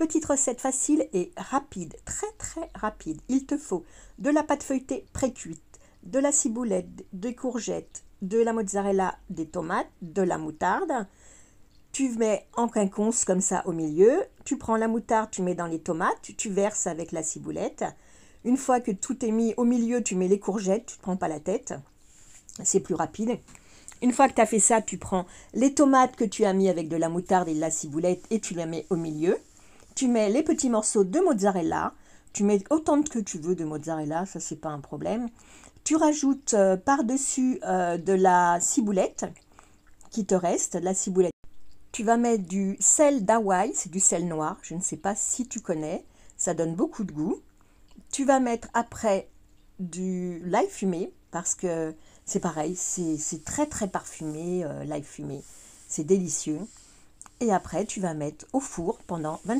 Petite recette facile et rapide, très très rapide. Il te faut de la pâte feuilletée pré-cuite, de la ciboulette, des courgettes, de la mozzarella, des tomates, de la moutarde. Tu mets en quinconce comme ça au milieu. Tu prends la moutarde, tu mets dans les tomates, tu verses avec la ciboulette. Une fois que tout est mis au milieu, tu mets les courgettes, tu ne prends pas la tête. C'est plus rapide. Une fois que tu as fait ça, tu prends les tomates que tu as mis avec de la moutarde et de la ciboulette et tu les mets au milieu. Tu mets les petits morceaux de mozzarella. Tu mets autant que tu veux de mozzarella, ça c'est pas un problème. Tu rajoutes euh, par-dessus euh, de la ciboulette qui te reste, de la ciboulette. Tu vas mettre du sel d'Hawaï, c'est du sel noir, je ne sais pas si tu connais, ça donne beaucoup de goût. Tu vas mettre après du l'ail fumé, parce que c'est pareil, c'est très très parfumé, euh, l'ail fumé, c'est délicieux. Et après, tu vas mettre au four pendant 25